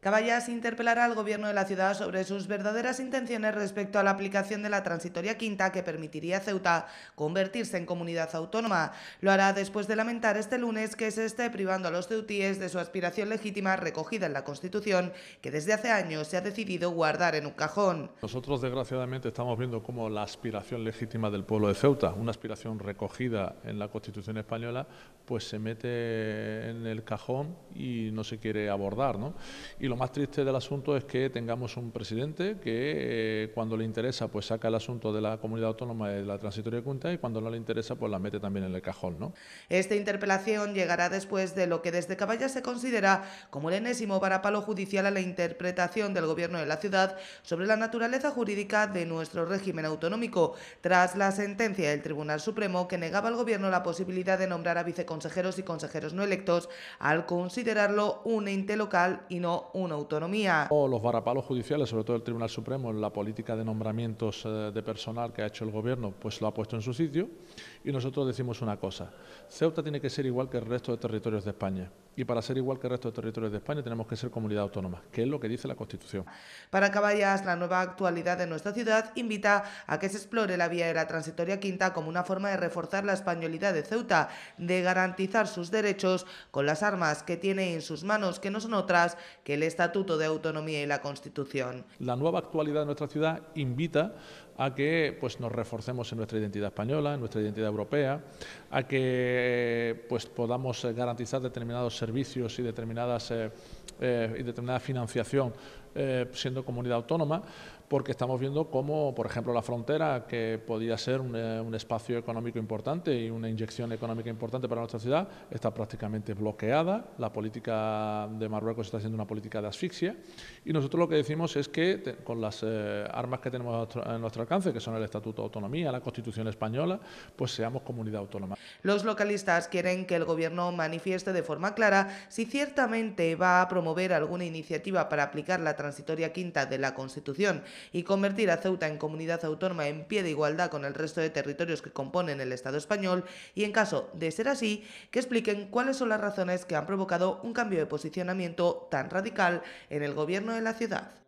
Caballas interpelará al Gobierno de la ciudad sobre sus verdaderas intenciones respecto a la aplicación de la transitoria quinta que permitiría a Ceuta convertirse en comunidad autónoma. Lo hará después de lamentar este lunes que se esté privando a los ceutíes de su aspiración legítima recogida en la Constitución, que desde hace años se ha decidido guardar en un cajón. Nosotros, desgraciadamente, estamos viendo cómo la aspiración legítima del pueblo de Ceuta, una aspiración recogida en la Constitución española, pues se mete en el cajón y no se quiere abordar. ¿no? Y lo más triste del asunto es que tengamos un presidente que eh, cuando le interesa pues saca el asunto de la comunidad autónoma de la transitoria de cuenta y cuando no le interesa pues la mete también en el cajón. ¿no? Esta interpelación llegará después de lo que desde Caballas se considera como el enésimo varapalo judicial a la interpretación del gobierno de la ciudad sobre la naturaleza jurídica de nuestro régimen autonómico, tras la sentencia del Tribunal Supremo que negaba al gobierno la posibilidad de nombrar a viceconsejeros y consejeros no electos al considerarlo un ente local y no una autonomía. Los varapalos judiciales, sobre todo el Tribunal Supremo, en la política de nombramientos eh, de personal que ha hecho el Gobierno, pues lo ha puesto en su sitio. Y nosotros decimos una cosa, Ceuta tiene que ser igual que el resto de territorios de España. Y para ser igual que el resto de territorios de España tenemos que ser comunidad autónoma, que es lo que dice la Constitución. Para Caballas, la nueva actualidad de nuestra ciudad invita a que se explore la vía de la transitoria quinta como una forma de reforzar la españolidad de Ceuta, de garantizar sus derechos con las armas que tiene en sus manos, que no son otras que el Estatuto de Autonomía y la Constitución. La nueva actualidad de nuestra ciudad invita a que pues, nos reforcemos en nuestra identidad española, en nuestra identidad europea, a que pues, podamos eh, garantizar determinados servicios y determinadas, eh, eh, y determinada financiación eh, siendo comunidad autónoma, porque estamos viendo cómo, por ejemplo, la frontera, que podía ser eh, un, espacio económico importante y una inyección económica importante para nuestra ciudad, está prácticamente bloqueada. La política de Marruecos está siendo una política de asfixia. Y nosotros lo que decimos es que, con las eh, armas que tenemos a nuestro, nuestro, alcance, que son el Estatuto de Autonomía, la Constitución Española, pues seamos comunidad autónoma. Los localistas quieren que el Gobierno manifieste de forma clara si ciertamente va a promover alguna iniciativa para aplicar la transitoria quinta de la Constitución y convertir a Ceuta en comunidad autónoma en pie de igualdad con el resto de territorios que componen el Estado español y, en caso de ser así, que expliquen cuáles son las razones que han provocado un cambio de posicionamiento tan radical en el gobierno de la ciudad.